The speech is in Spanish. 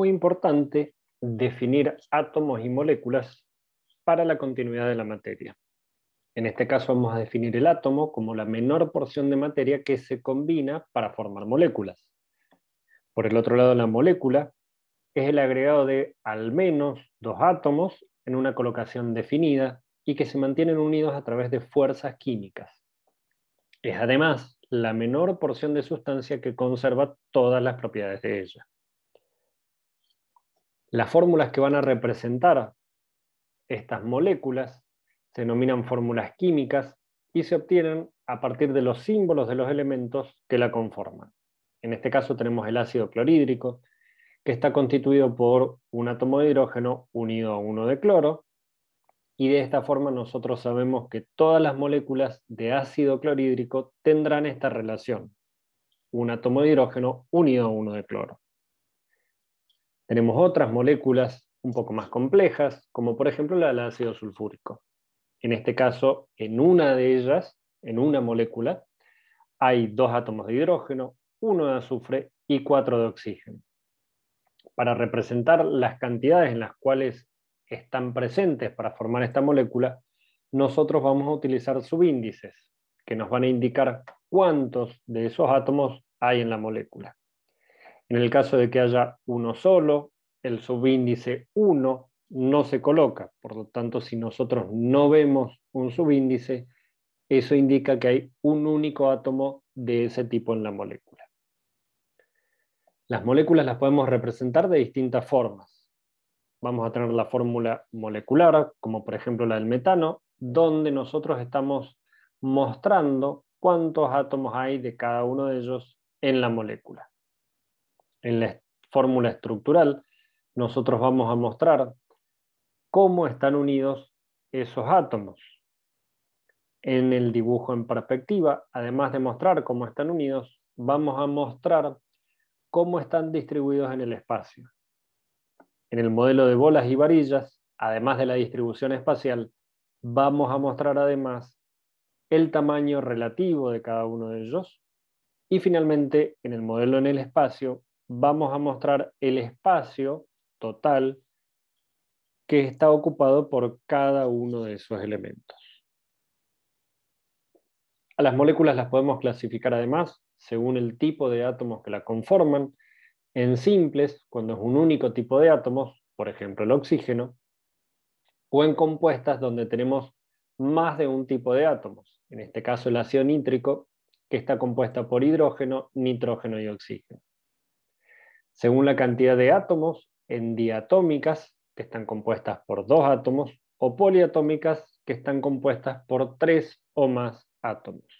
muy importante definir átomos y moléculas para la continuidad de la materia. En este caso vamos a definir el átomo como la menor porción de materia que se combina para formar moléculas. Por el otro lado, la molécula es el agregado de al menos dos átomos en una colocación definida y que se mantienen unidos a través de fuerzas químicas. Es además la menor porción de sustancia que conserva todas las propiedades de ella. Las fórmulas que van a representar estas moléculas se denominan fórmulas químicas y se obtienen a partir de los símbolos de los elementos que la conforman. En este caso tenemos el ácido clorhídrico, que está constituido por un átomo de hidrógeno unido a uno de cloro, y de esta forma nosotros sabemos que todas las moléculas de ácido clorhídrico tendrán esta relación, un átomo de hidrógeno unido a uno de cloro. Tenemos otras moléculas un poco más complejas, como por ejemplo la del ácido sulfúrico. En este caso, en una de ellas, en una molécula, hay dos átomos de hidrógeno, uno de azufre y cuatro de oxígeno. Para representar las cantidades en las cuales están presentes para formar esta molécula, nosotros vamos a utilizar subíndices que nos van a indicar cuántos de esos átomos hay en la molécula. En el caso de que haya uno solo, el subíndice 1 no se coloca. Por lo tanto, si nosotros no vemos un subíndice, eso indica que hay un único átomo de ese tipo en la molécula. Las moléculas las podemos representar de distintas formas. Vamos a tener la fórmula molecular, como por ejemplo la del metano, donde nosotros estamos mostrando cuántos átomos hay de cada uno de ellos en la molécula en la fórmula estructural, nosotros vamos a mostrar cómo están unidos esos átomos. En el dibujo en perspectiva, además de mostrar cómo están unidos, vamos a mostrar cómo están distribuidos en el espacio. En el modelo de bolas y varillas, además de la distribución espacial, vamos a mostrar además el tamaño relativo de cada uno de ellos. Y finalmente, en el modelo en el espacio, vamos a mostrar el espacio total que está ocupado por cada uno de esos elementos. A las moléculas las podemos clasificar además según el tipo de átomos que la conforman, en simples, cuando es un único tipo de átomos, por ejemplo el oxígeno, o en compuestas donde tenemos más de un tipo de átomos, en este caso el ácido nítrico, que está compuesta por hidrógeno, nitrógeno y oxígeno según la cantidad de átomos en diatómicas, que están compuestas por dos átomos, o poliatómicas, que están compuestas por tres o más átomos.